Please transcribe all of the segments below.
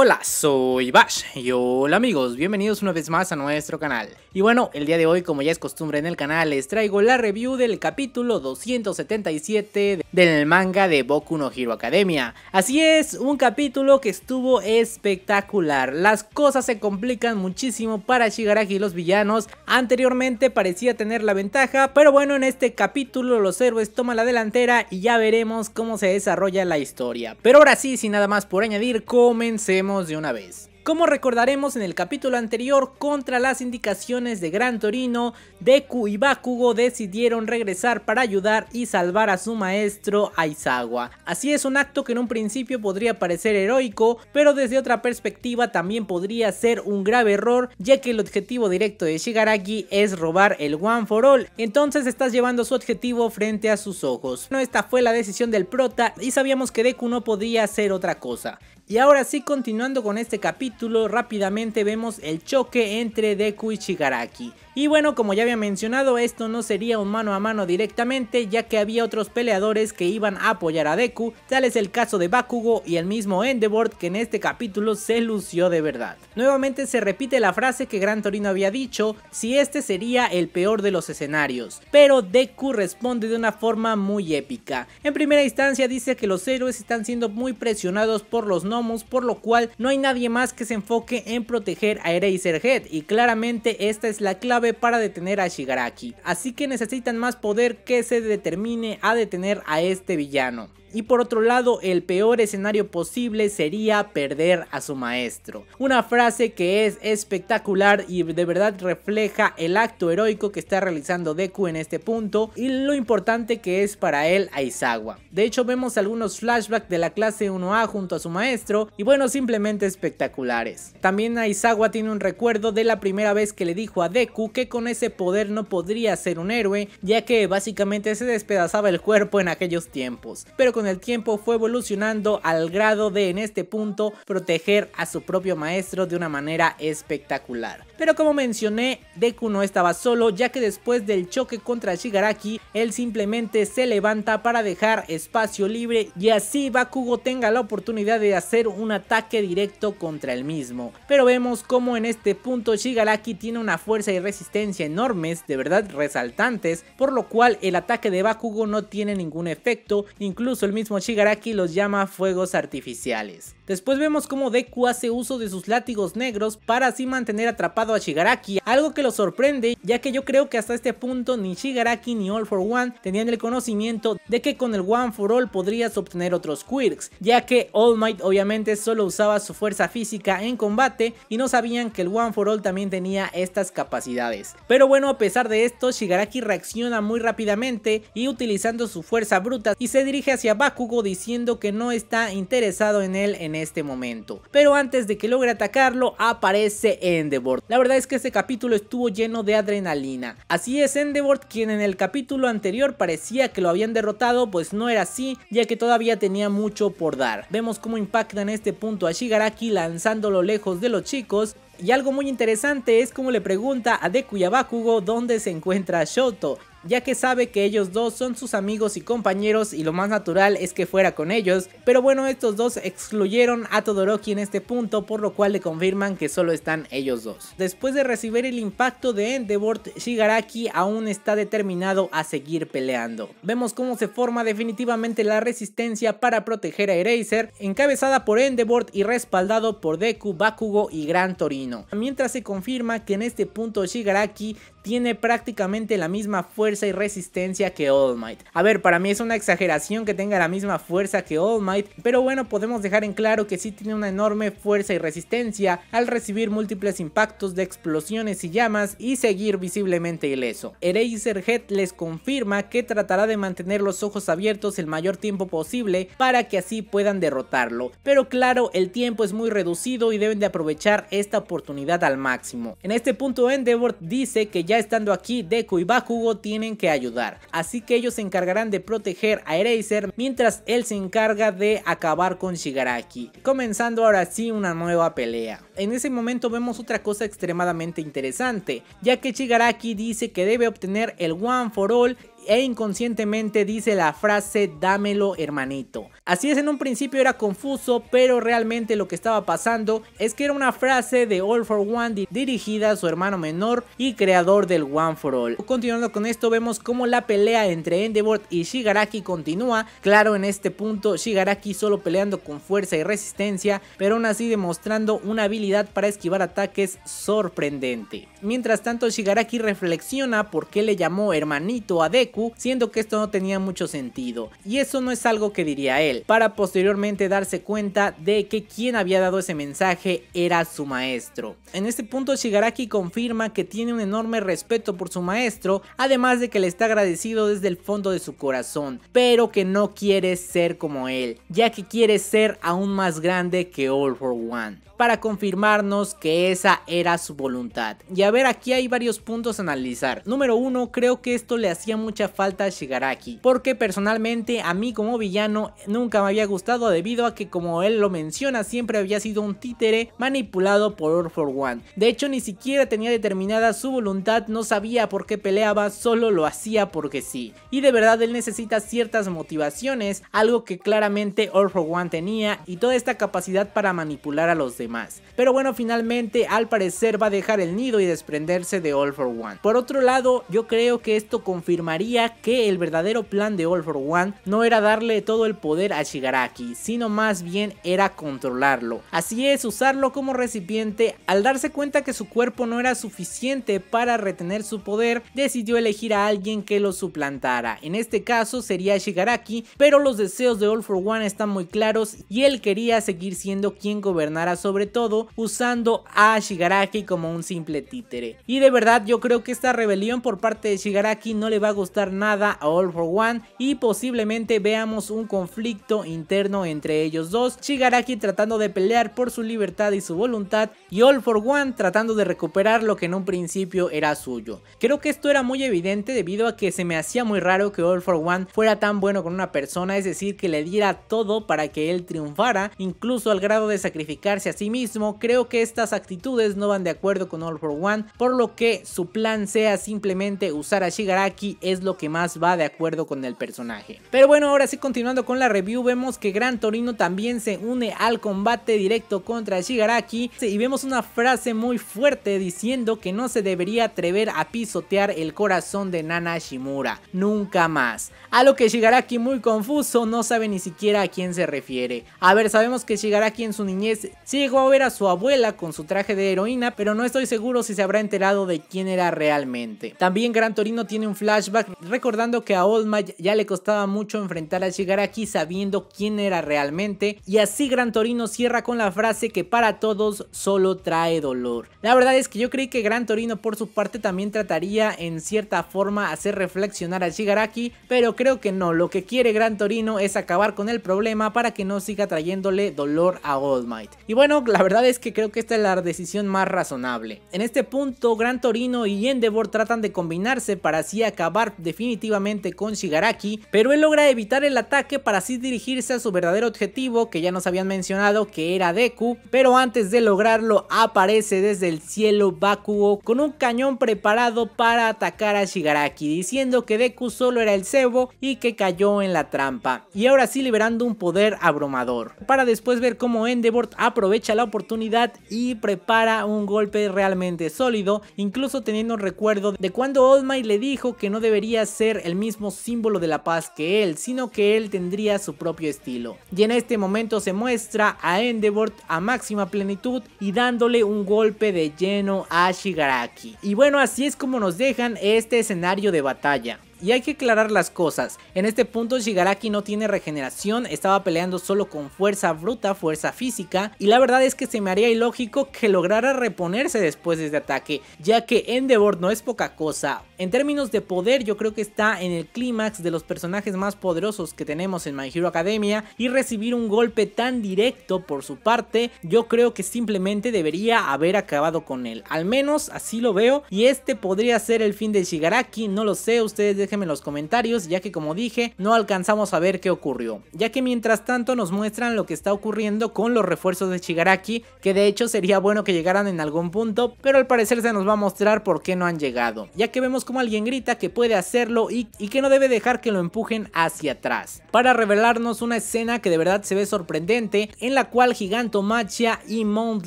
Hola, soy Bash y hola amigos, bienvenidos una vez más a nuestro canal. Y bueno, el día de hoy como ya es costumbre en el canal les traigo la review del capítulo 277 del manga de Boku no Hero Academia. Así es, un capítulo que estuvo espectacular, las cosas se complican muchísimo para Shigaraki y los villanos, anteriormente parecía tener la ventaja, pero bueno en este capítulo los héroes toman la delantera y ya veremos cómo se desarrolla la historia. Pero ahora sí, sin nada más por añadir, comencemos de una vez. Como recordaremos en el capítulo anterior, contra las indicaciones de Gran Torino, Deku y Bakugo decidieron regresar para ayudar y salvar a su maestro Aizawa. Así es un acto que en un principio podría parecer heroico, pero desde otra perspectiva también podría ser un grave error, ya que el objetivo directo de Shigaraki es robar el One for All, entonces estás llevando su objetivo frente a sus ojos. No, esta fue la decisión del prota y sabíamos que Deku no podía hacer otra cosa. Y ahora sí, continuando con este capítulo, rápidamente vemos el choque entre Deku y Shigaraki. Y bueno, como ya había mencionado, esto no sería un mano a mano directamente, ya que había otros peleadores que iban a apoyar a Deku, tal es el caso de Bakugo y el mismo Endeavor que en este capítulo se lució de verdad. Nuevamente se repite la frase que Gran Torino había dicho, si este sería el peor de los escenarios, pero Deku responde de una forma muy épica. En primera instancia dice que los héroes están siendo muy presionados por los no por lo cual no hay nadie más que se enfoque en proteger a Eraserhead y claramente esta es la clave para detener a Shigaraki, así que necesitan más poder que se determine a detener a este villano. Y por otro lado, el peor escenario posible sería perder a su maestro. Una frase que es espectacular y de verdad refleja el acto heroico que está realizando Deku en este punto y lo importante que es para él Aizawa. De hecho, vemos algunos flashbacks de la clase 1A junto a su maestro y bueno, simplemente espectaculares. También Aizawa tiene un recuerdo de la primera vez que le dijo a Deku que con ese poder no podría ser un héroe, ya que básicamente se despedazaba el cuerpo en aquellos tiempos. Pero con el tiempo fue evolucionando al grado de en este punto proteger a su propio maestro de una manera espectacular. Pero como mencioné, Deku no estaba solo ya que después del choque contra Shigaraki, él simplemente se levanta para dejar espacio libre y así Bakugo tenga la oportunidad de hacer un ataque directo contra el mismo. Pero vemos como en este punto Shigaraki tiene una fuerza y resistencia enormes, de verdad resaltantes, por lo cual el ataque de Bakugo no tiene ningún efecto, incluso el mismo Shigaraki los llama fuegos artificiales. Después vemos cómo Deku hace uso de sus látigos negros para así mantener atrapado a Shigaraki, algo que lo sorprende ya que yo creo que hasta este punto ni Shigaraki ni All for One tenían el conocimiento de que con el One for All podrías obtener otros quirks, ya que All Might obviamente solo usaba su fuerza física en combate y no sabían que el One for All también tenía estas capacidades. Pero bueno, a pesar de esto, Shigaraki reacciona muy rápidamente y utilizando su fuerza bruta y se dirige hacia Bakugo diciendo que no está interesado en él en este momento. Pero antes de que logre atacarlo aparece Endeavor. La verdad es que este capítulo estuvo lleno de adrenalina. Así es Endeavor quien en el capítulo anterior parecía que lo habían derrotado pues no era así ya que todavía tenía mucho por dar. Vemos cómo impacta en este punto a Shigaraki lanzándolo lejos de los chicos y algo muy interesante es como le pregunta a Deku y a Bakugo dónde se encuentra Shoto ya que sabe que ellos dos son sus amigos y compañeros y lo más natural es que fuera con ellos, pero bueno estos dos excluyeron a Todoroki en este punto por lo cual le confirman que solo están ellos dos. Después de recibir el impacto de Endeavor, Shigaraki aún está determinado a seguir peleando. Vemos cómo se forma definitivamente la resistencia para proteger a Eraser, encabezada por Endeavor y respaldado por Deku, Bakugo y Gran Torino. Mientras se confirma que en este punto Shigaraki tiene prácticamente la misma fuerza y resistencia que All Might. A ver, para mí es una exageración que tenga la misma fuerza que All Might, pero bueno, podemos dejar en claro que sí tiene una enorme fuerza y resistencia al recibir múltiples impactos de explosiones y llamas y seguir visiblemente ileso. Head les confirma que tratará de mantener los ojos abiertos el mayor tiempo posible para que así puedan derrotarlo, pero claro, el tiempo es muy reducido y deben de aprovechar esta oportunidad al máximo. En este punto Endeavor dice que ya estando aquí, Deku y Bakugo tienen que ayudar, así que ellos se encargarán de proteger a Eraser mientras él se encarga de acabar con Shigaraki, comenzando ahora sí una nueva pelea. En ese momento vemos otra cosa extremadamente interesante, ya que Shigaraki dice que debe obtener el One for All e inconscientemente dice la frase dámelo hermanito. Así es, en un principio era confuso, pero realmente lo que estaba pasando es que era una frase de All for One dirigida a su hermano menor y creador del One for All. Continuando con esto vemos cómo la pelea entre Endeavor y Shigaraki continúa, claro en este punto Shigaraki solo peleando con fuerza y resistencia, pero aún así demostrando una habilidad para esquivar ataques sorprendente. Mientras tanto Shigaraki reflexiona por qué le llamó hermanito a Deku siendo que esto no tenía mucho sentido, y eso no es algo que diría él, para posteriormente darse cuenta de que quien había dado ese mensaje era su maestro. En este punto Shigaraki confirma que tiene un enorme respeto por su maestro, además de que le está agradecido desde el fondo de su corazón, pero que no quiere ser como él, ya que quiere ser aún más grande que All for One para confirmarnos que esa era su voluntad. Y a ver, aquí hay varios puntos a analizar. Número uno, creo que esto le hacía mucha falta a Shigaraki, porque personalmente a mí como villano nunca me había gustado debido a que como él lo menciona siempre había sido un títere manipulado por All for One. De hecho ni siquiera tenía determinada su voluntad, no sabía por qué peleaba, solo lo hacía porque sí. Y de verdad él necesita ciertas motivaciones, algo que claramente All for One tenía y toda esta capacidad para manipular a los demás más, Pero bueno, finalmente al parecer va a dejar el nido y desprenderse de All for One. Por otro lado, yo creo que esto confirmaría que el verdadero plan de All for One no era darle todo el poder a Shigaraki, sino más bien era controlarlo. Así es, usarlo como recipiente, al darse cuenta que su cuerpo no era suficiente para retener su poder, decidió elegir a alguien que lo suplantara. En este caso sería Shigaraki, pero los deseos de All for One están muy claros y él quería seguir siendo quien gobernara sobre sobre todo usando a Shigaraki como un simple títere. Y de verdad yo creo que esta rebelión por parte de Shigaraki no le va a gustar nada a All For One y posiblemente veamos un conflicto interno entre ellos dos, Shigaraki tratando de pelear por su libertad y su voluntad y All For One tratando de recuperar lo que en un principio era suyo. Creo que esto era muy evidente debido a que se me hacía muy raro que All For One fuera tan bueno con una persona, es decir, que le diera todo para que él triunfara, incluso al grado de sacrificarse así mismo, creo que estas actitudes no van de acuerdo con All For One, por lo que su plan sea simplemente usar a Shigaraki es lo que más va de acuerdo con el personaje. Pero bueno, ahora sí continuando con la review, vemos que Gran Torino también se une al combate directo contra Shigaraki y vemos una frase muy fuerte diciendo que no se debería atrever a pisotear el corazón de Nana Shimura, nunca más. A lo que Shigaraki muy confuso no sabe ni siquiera a quién se refiere. A ver, sabemos que Shigaraki en su niñez llegó a ver a su abuela con su traje de heroína, pero no estoy seguro si se habrá enterado de quién era realmente. También Gran Torino tiene un flashback recordando que a Old Might ya le costaba mucho enfrentar a Shigaraki sabiendo quién era realmente, y así Gran Torino cierra con la frase que para todos solo trae dolor. La verdad es que yo creí que Gran Torino por su parte también trataría en cierta forma hacer reflexionar a Shigaraki, pero creo que no, lo que quiere Gran Torino es acabar con el problema para que no siga trayéndole dolor a Old Might. Y bueno, la verdad es que creo que esta es la decisión más razonable. En este punto, Gran Torino y Endeavor tratan de combinarse para así acabar definitivamente con Shigaraki, pero él logra evitar el ataque para así dirigirse a su verdadero objetivo que ya nos habían mencionado que era Deku, pero antes de lograrlo aparece desde el cielo Bakugo con un cañón preparado para atacar a Shigaraki, diciendo que Deku solo era el cebo y que cayó en la trampa, y ahora sí liberando un poder abrumador, para después ver cómo Endeavor aprovecha la oportunidad y prepara un golpe realmente sólido, incluso teniendo recuerdo de cuando All le dijo que no debería ser el mismo símbolo de la paz que él, sino que él tendría su propio estilo. Y en este momento se muestra a Endeavor a máxima plenitud y dándole un golpe de lleno a Shigaraki. Y bueno, así es como nos dejan este escenario de batalla. Y hay que aclarar las cosas, en este punto Shigaraki no tiene regeneración, estaba peleando solo con fuerza bruta, fuerza física, y la verdad es que se me haría ilógico que lograra reponerse después de este ataque, ya que Endeavor no es poca cosa. En términos de poder yo creo que está en el clímax de los personajes más poderosos que tenemos en My Hero Academia, y recibir un golpe tan directo por su parte, yo creo que simplemente debería haber acabado con él, al menos así lo veo, y este podría ser el fin de Shigaraki, no lo sé, ustedes déjenme en los comentarios ya que como dije no alcanzamos a ver qué ocurrió, ya que mientras tanto nos muestran lo que está ocurriendo con los refuerzos de Shigaraki, que de hecho sería bueno que llegaran en algún punto, pero al parecer se nos va a mostrar por qué no han llegado, ya que vemos como alguien grita que puede hacerlo y, que no debe dejar que lo empujen hacia atrás, para revelarnos una escena que de verdad se ve sorprendente, en la cual giganto machia y Mount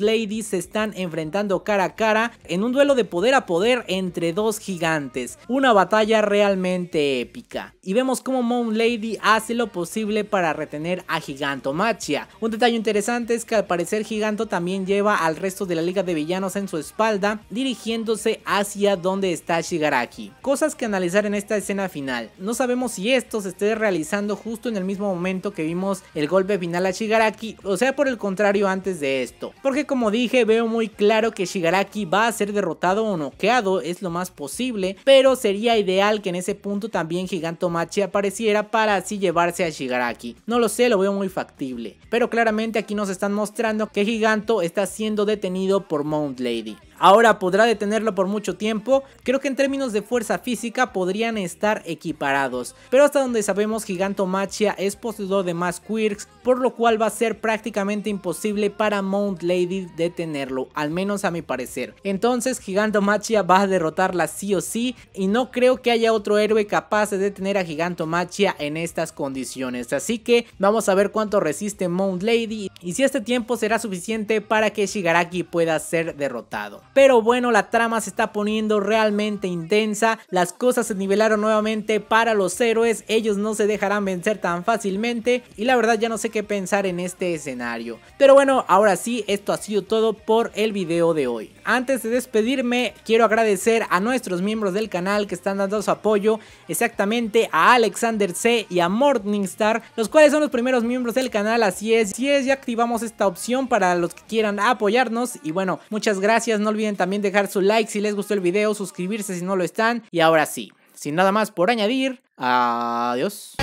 Lady se están enfrentando cara a cara en un duelo de poder a poder entre dos gigantes, una batalla realmente épica. Y vemos cómo Moon Lady hace lo posible para retener a Giganto Machia Un detalle interesante es que al parecer Giganto también lleva al resto de la liga de villanos en su espalda, dirigiéndose hacia donde está Shigaraki. Cosas que analizar en esta escena final. No sabemos si esto se esté realizando justo en el mismo momento que vimos el golpe final a Shigaraki, o sea por el contrario antes de esto. Porque como dije, veo muy claro que Shigaraki va a ser derrotado o noqueado, es lo más posible, pero sería ideal que en ese punto también machi apareciera para así llevarse a Shigaraki. No lo sé, lo veo muy factible. Pero claramente aquí nos están mostrando que Giganto está siendo detenido por Mount Lady ahora podrá detenerlo por mucho tiempo, creo que en términos de fuerza física podrían estar equiparados. Pero hasta donde sabemos Giganto Machia es poseedor de más quirks, por lo cual va a ser prácticamente imposible para Mount Lady detenerlo, al menos a mi parecer. Entonces Machia va a derrotarla sí o sí y no creo que haya otro héroe capaz de detener a Giganto Machia en estas condiciones. Así que vamos a ver cuánto resiste Mount Lady y si este tiempo será suficiente para que Shigaraki pueda ser derrotado. Pero bueno, la trama se está poniendo realmente intensa. Las cosas se nivelaron nuevamente para los héroes. Ellos no se dejarán vencer tan fácilmente. Y la verdad ya no sé qué pensar en este escenario. Pero bueno, ahora sí, esto ha sido todo por el video de hoy. Antes de despedirme, quiero agradecer a nuestros miembros del canal que están dando su apoyo. Exactamente a Alexander C y a Morningstar, los cuales son los primeros miembros del canal. Así es, si es, ya activamos esta opción para los que quieran apoyarnos. Y bueno, muchas gracias. No olviden también dejar su like si les gustó el video, suscribirse si no lo están. Y ahora sí, sin nada más por añadir, adiós.